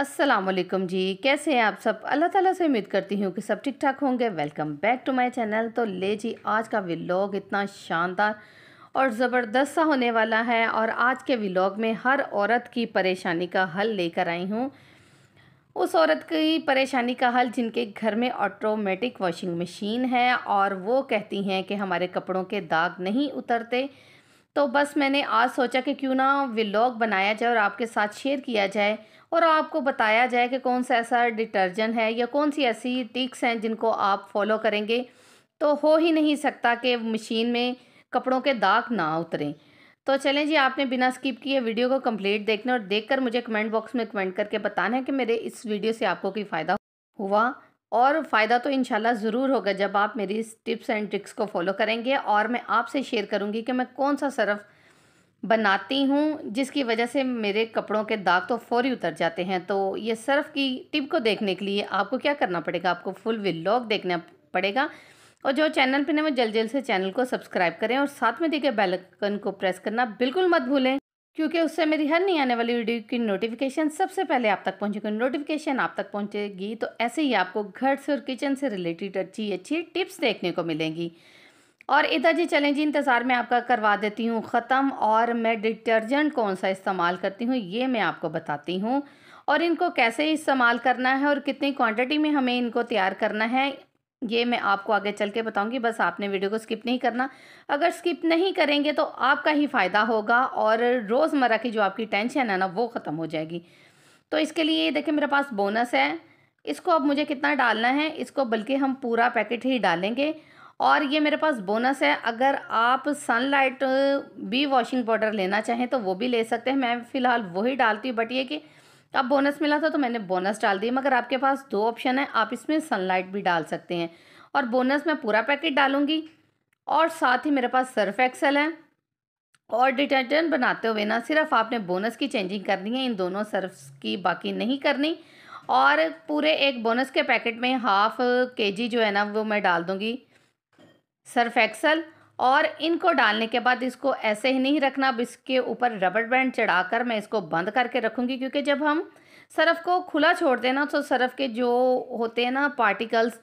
अस्सलाम वालेकुम जी कैसे हैं आप सब अल्लाह ताला से उम्मीद करती हूँ कि सब ठीक ठाक होंगे welcome back to my channel तो ले जी आज का व्लॉग इतना शानदार और ज़बरदस्त सा होने वाला है और आज के व्लॉग में हर औरत की परेशानी का हल लेकर आई हूँ उस औरत की परेशानी का हल जिनके घर में ऑटोमेटिक वॉशिंग मशीन है और वो कहती हैं कि हमारे कपड़ों के दाग नहीं उतरते तो बस मैंने आज सोचा कि क्यों ना व्लॉग बनाया जाए और आपके साथ शेयर किया जाए और आपको बताया जाए कि कौन सा ऐसा डिटर्जेंट है या कौन सी ऐसी टिक्स हैं जिनको आप फॉलो करेंगे तो हो ही नहीं सकता कि मशीन में कपड़ों के दाग ना उतरें तो चलें जी आपने बिना स्किप किए वीडियो को कंप्लीट देखना और देखकर मुझे कमेंट बॉक्स में कमेंट करके बताना है कि मेरे इस वीडियो से आपको कोई फ़ायदा हुआ और फ़ायदा तो इन ज़रूर होगा जब आप मेरी टिप्स एंड ट्रिक्स को फॉलो करेंगे और मैं आपसे शेयर करूँगी कि मैं कौन सा सरफ़ बनाती हूँ जिसकी वजह से मेरे कपड़ों के दाग तो फौरी उतर जाते हैं तो ये सर्फ़ की टिप को देखने के लिए आपको क्या करना पड़ेगा आपको फुल व्लॉग देखना पड़ेगा और जो चैनल पर ना जल्द जल्द से चैनल को सब्सक्राइब करें और साथ में दिखे बैलकन को प्रेस करना बिल्कुल मत भूलें क्योंकि उससे मेरी हर नहीं आने वाली वीडियो की नोटिफिकेशन सबसे पहले आप तक पहुंचेगी नोटिफिकेशन आप तक पहुंचेगी तो ऐसे ही आपको घर से और किचन से रिलेटेड अच्छी अच्छी टिप्स देखने को मिलेंगी और इधर जी चलें जी इंतज़ार में आपका करवा देती हूँ ख़त्म और मैं डिटर्जेंट कौन सा इस्तेमाल करती हूँ ये मैं आपको बताती हूँ और इनको कैसे इस्तेमाल करना है और कितनी क्वांटिटी में हमें इनको तैयार करना है ये मैं आपको आगे चल के बताऊँगी बस आपने वीडियो को स्किप नहीं करना अगर स्किप नहीं करेंगे तो आपका ही फ़ायदा होगा और रोज़मर्रा की जो आपकी टेंशन है ना वो ख़त्म हो जाएगी तो इसके लिए देखिए मेरे पास बोनस है इसको अब मुझे कितना डालना है इसको बल्कि हम पूरा पैकेट ही डालेंगे और ये मेरे पास बोनस है अगर आप सनलाइट भी वॉशिंग पाउडर लेना चाहें तो वो भी ले सकते हैं मैं फ़िलहाल वही डालती हूँ बट ये कि अब बोनस मिला था तो मैंने बोनस डाल दी मगर आपके पास दो ऑप्शन है आप इसमें सनलाइट भी डाल सकते हैं और बोनस मैं पूरा पैकेट डालूँगी और साथ ही मेरे पास सर्फ एक्सल है और डिटर्जेंट बनाते हुए ना सिर्फ आपने बोनस की चेंजिंग करनी है इन दोनों सर्फ की बाकी नहीं करनी और पूरे एक बोनस के पैकेट में हाफ़ के जी जो है ना वो मैं डाल दूँगी सर्फ एक्सल और इनको डालने के बाद इसको ऐसे ही नहीं रखना अब इसके ऊपर रबड़ बैंड चढ़ाकर मैं इसको बंद करके रखूँगी क्योंकि जब हम सरफ़ को खुला छोड़ देना तो सरफ़ के जो होते हैं ना पार्टिकल्स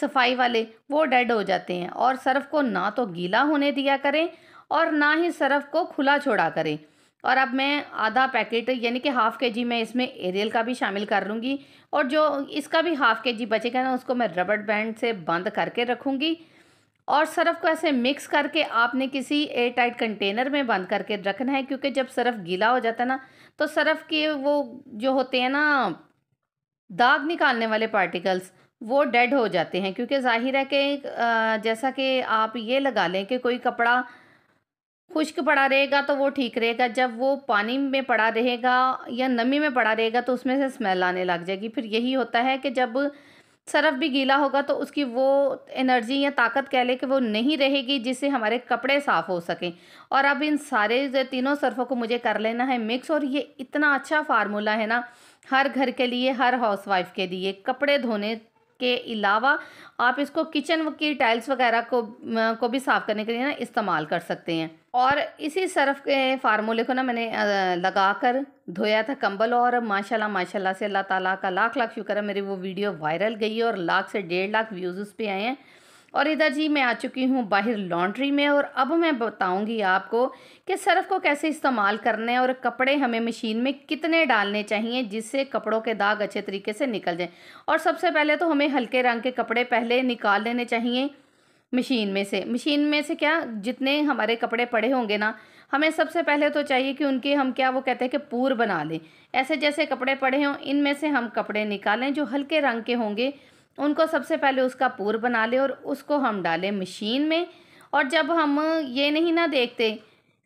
सफाई वाले वो डेड हो जाते हैं और सरफ़ को ना तो गीला होने दिया करें और ना ही सरफ़ को खुला छोड़ा करें और अब मैं आधा पैकेट यानी कि हाफ़ के जी मैं इसमें एरियल का भी शामिल कर लूँगी और जो इसका भी हाफ़ के जी बचेगा ना उसको मैं रबड़ बैंड से बंद करके रखूँगी और सरफ़ को ऐसे मिक्स करके आपने किसी एयर टाइट कंटेनर में बंद करके रखना है क्योंकि जब सरफ़ गीला हो जाता है ना तो सरफ़ के वो जो होते हैं ना दाग निकालने वाले पार्टिकल्स वो डेड हो जाते हैं क्योंकि जाहिर है कि जैसा कि आप ये लगा लें कि कोई कपड़ा खुश्क पड़ा रहेगा तो वो ठीक रहेगा जब वो पानी में पड़ा रहेगा या नमी में पड़ा रहेगा तो उसमें से स्मेल आने लग जाएगी फिर यही होता है कि जब सरफ भी गीला होगा तो उसकी वो एनर्जी या ताकत कह लें कि वो नहीं रहेगी जिससे हमारे कपड़े साफ़ हो सकें और अब इन सारे तीनों सरफ़ों को मुझे कर लेना है मिक्स और ये इतना अच्छा फार्मूला है ना हर घर के लिए हर हाउसवाइफ के लिए कपड़े धोने के अलावा आप इसको किचन की टाइल्स वगैरह को को भी साफ़ करने के लिए ना इस्तेमाल कर सकते हैं और इसी सरफ के फार्मूले को ना मैंने लगा कर धोया था कंबल और माशाल्लाह माशाल्लाह से अल्लाह ताला का लाख लाख शुक्र है मेरी वो वीडियो वायरल गई है और लाख से डेढ़ लाख व्यूज़ उस पर आए हैं और इधर जी मैं आ चुकी हूँ बाहर लॉन्ड्री में और अब मैं बताऊँगी आपको कि सर्फ़ को कैसे इस्तेमाल करना है और कपड़े हमें मशीन में कितने डालने चाहिए जिससे कपड़ों के दाग अच्छे तरीके से निकल जाएँ और सबसे पहले तो हमें हल्के रंग के कपड़े पहले निकाल लेने चाहिए मशीन में से मशीन में से क्या जितने हमारे कपड़े पड़े होंगे ना हमें सबसे पहले तो चाहिए कि उनके हम क्या वो कहते हैं कि पूर बना लें ऐसे जैसे कपड़े पड़े हों इनमें से हम कपड़े निकालें जो हल्के रंग के होंगे उनको सबसे पहले उसका पूर बना ले और उसको हम डालें मशीन में और जब हम ये नहीं ना देखते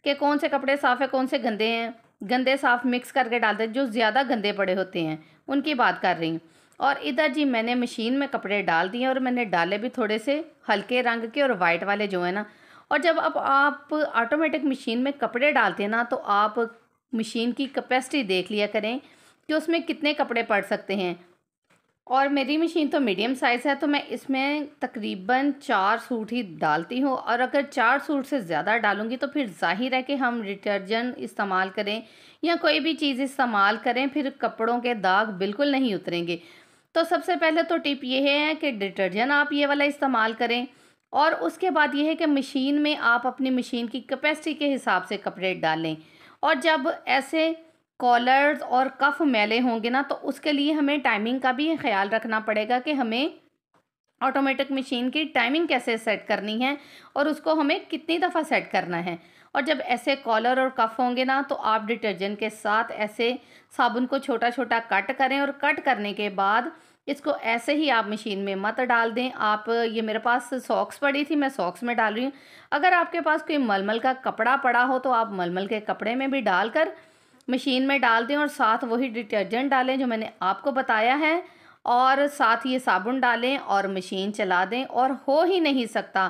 कि कौन से कपड़े साफ़ हैं कौन से गंदे हैं गंदे साफ़ मिक्स करके डालते हैं जो ज़्यादा गंदे पड़े होते हैं उनकी बात कर रही हूँ और इधर जी मैंने मशीन में कपड़े डाल दिए और मैंने डाले भी थोड़े से हल्के रंग के और वाइट वाले जो है ना और जब अब आप ऑटोमेटिक मशीन में कपड़े डालते हैं ना तो आप मशीन की कैपेसिटी देख लिया करें कि उसमें कितने कपड़े पड़ सकते हैं और मेरी मशीन तो मीडियम साइज़ है तो मैं इसमें तकरीबन चार सूट ही डालती हूँ और अगर चार सूट से ज़्यादा डालूँगी तो फिर जाहिर है कि हम डिटर्जेंट इस्तेमाल करें या कोई भी चीज़ इस्तेमाल करें फिर कपड़ों के दाग बिल्कुल नहीं उतरेंगे तो सबसे पहले तो टिप ये है कि डिटर्जेंट आप ये वाला इस्तेमाल करें और उसके बाद ये है कि मशीन में आप अपनी मशीन की कैपेसिटी के हिसाब से कपड़े डालें और जब ऐसे कॉलर्स और कफ मैले होंगे ना तो उसके लिए हमें टाइमिंग का भी ख्याल रखना पड़ेगा कि हमें ऑटोमेटिक मशीन की टाइमिंग कैसे सेट करनी है और उसको हमें कितनी दफ़ा सेट करना है और जब ऐसे कॉलर और कफ होंगे ना तो आप डिटर्जेंट के साथ ऐसे साबुन को छोटा छोटा कट करें और कट करने के बाद इसको ऐसे ही आप मशीन में मत डाल दें आप ये मेरे पास सॉक्स पड़ी थी मैं सॉक्स में डाल रही हूँ अगर आपके पास कोई मलमल का कपड़ा पड़ा हो तो आप मलमल के कपड़े में भी डालकर कर मशीन में डाल दें और साथ वही डिटर्जेंट डालें जो मैंने आपको बताया है और साथ ये साबुन डालें और मशीन चला दें और हो ही नहीं सकता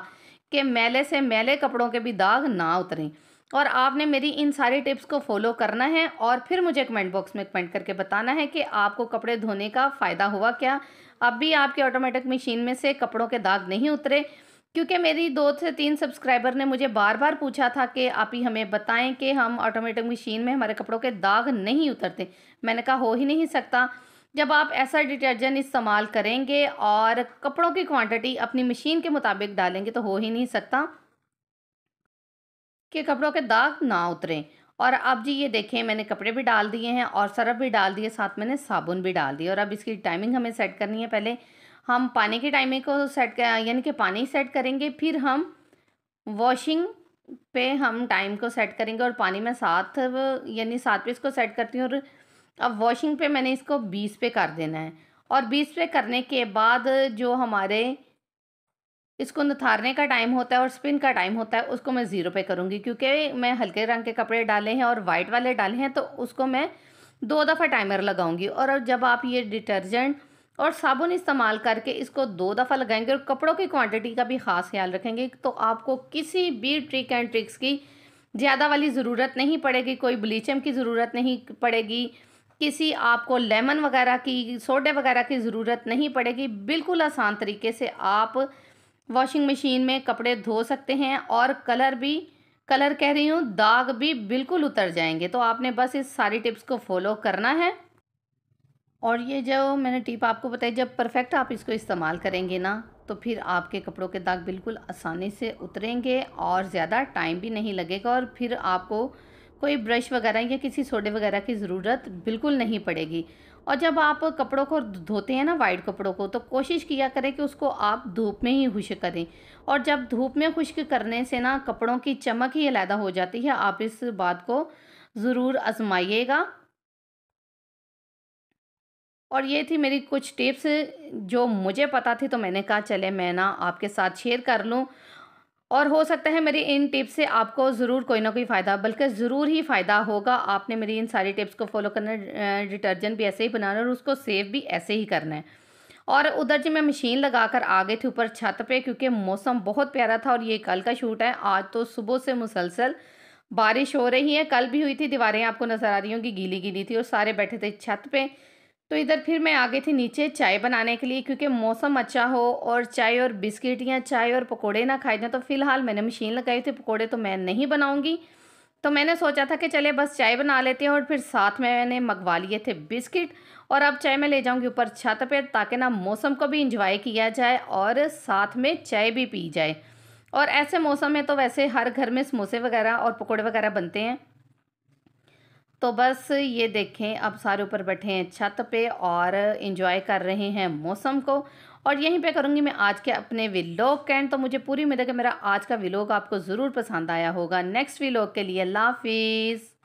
कि मैले से मैले कपड़ों के भी दाग ना उतरें और आपने मेरी इन सारी टिप्स को फॉलो करना है और फिर मुझे कमेंट बॉक्स में कमेंट करके बताना है कि आपको कपड़े धोने का फ़ायदा हुआ क्या अब भी आपके ऑटोमेटिक मशीन में से कपड़ों के दाग नहीं उतरे क्योंकि मेरी दो से तीन सब्सक्राइबर ने मुझे बार बार पूछा था कि आप ही हमें बताएं कि हम ऑटोमेटिक मशीन में हमारे कपड़ों के दाग नहीं उतरते मैंने कहा हो ही नहीं सकता जब आप ऐसा डिटर्जेंट इस्तेमाल करेंगे और कपड़ों की क्वांटिटी अपनी मशीन के मुताबिक डालेंगे तो हो ही नहीं सकता कि कपड़ों के दाग ना उतरें और अब जी ये देखें मैंने कपड़े भी डाल दिए हैं और सरफ भी डाल दिए साथ मैंने साबुन भी डाल दिया और अब इसकी टाइमिंग हमें सेट करनी है पहले हम पानी के टाइमिंग को सेट यानी कि पानी सेट करेंगे फिर हम वॉशिंग पे हम टाइम को सेट करेंगे और पानी में सात यानी सात पे इसको सेट करती हूँ और अब वॉशिंग पे मैंने इसको बीस पे कर देना है और बीस पे करने के बाद जो हमारे इसको नथारने का टाइम होता है और स्पिन का टाइम होता है उसको मैं ज़ीरो पे करूँगी क्योंकि मैं हल्के रंग के कपड़े डाले हैं और वाइट वाले डाले हैं तो उसको मैं दो दफ़ा टाइमर लगाऊँगी और जब आप ये डिटर्जेंट और साबुन इस्तेमाल करके इसको दो दफ़ा लगाएंगे और कपड़ों की क्वांटिटी का भी ख़ास ख्याल रखेंगे तो आपको किसी भी ट्रिक एंड ट्रिक्स की ज़्यादा वाली ज़रूरत नहीं पड़ेगी कोई ब्लीचम की ज़रूरत नहीं पड़ेगी किसी आपको लेमन वगैरह की सोडे वगैरह की ज़रूरत नहीं पड़ेगी बिल्कुल आसान तरीके से आप वॉशिंग मशीन में कपड़े धो सकते हैं और कलर भी कलर कह रही हूँ दाग भी बिल्कुल उतर जाएंगे तो आपने बस इस सारी टिप्स को फॉलो करना है और ये जो मैंने टिप आपको बताई जब परफेक्ट आप इसको इस्तेमाल करेंगे ना तो फिर आपके कपड़ों के दाग बिल्कुल आसानी से उतरेंगे और ज़्यादा टाइम भी नहीं लगेगा और फिर आपको कोई ब्रश वगैरह या किसी सोडे वगैरह की ज़रूरत बिल्कुल नहीं पड़ेगी और जब आप कपड़ों को धोते हैं ना वाइट कपड़ों को तो कोशिश किया करें कि उसको आप धूप में ही खुश करें और जब धूप में खुश्क करने से ना कपड़ों की चमक ही अलहदा हो जाती है आप इस बात को ज़रूर आजमाइएगा और ये थी मेरी कुछ टिप्स जो मुझे पता थी तो मैंने कहा चले मैं ना आपके साथ शेयर कर लूँ और हो सकता है मेरी इन टिप्स से आपको ज़रूर कोई ना कोई फ़ायदा बल्कि ज़रूर ही फ़ायदा होगा आपने मेरी इन सारी टिप्स को फॉलो करना डिटर्जेंट भी ऐसे ही बनाना है और उसको सेव भी ऐसे ही करना है और उधर जी मैं मशीन लगा कर आ गई थी ऊपर छत पे क्योंकि मौसम बहुत प्यारा था और ये कल का शूट है आज तो सुबह से मुसलसल बारिश हो रही है कल भी हुई थी दीवारें आपको नज़र आ रही होंगी गीली गीली थी और सारे बैठे थे छत पर तो इधर फिर मैं आ गई थी नीचे चाय बनाने के लिए क्योंकि मौसम अच्छा हो और चाय और बिस्किट या चाय और पकोड़े ना खाए जाएँ तो फिलहाल मैंने मशीन लगाई थी पकोड़े तो मैं नहीं बनाऊँगी तो मैंने सोचा था कि चले बस चाय बना लेते हैं और फिर साथ में मैंने मंगवा लिए थे बिस्किट और अब चाय मैं ले जाऊँगी ऊपर छत पर ताकि ना मौसम को भी इंजॉय किया जाए और साथ में चाय भी पी जाए और ऐसे मौसम में तो वैसे हर घर में समोसे वगैरह और पकौड़े वगैरह बनते हैं तो बस ये देखें अब सारे ऊपर बैठे हैं छत पे और इन्जॉय कर रहे हैं मौसम को और यहीं पे करूँगी मैं आज के अपने विलोक कैंड तो मुझे पूरी उम्मीद है कि मेरा आज का विलोक आपको ज़रूर पसंद आया होगा नेक्स्ट विलोक के लिए लाफिज़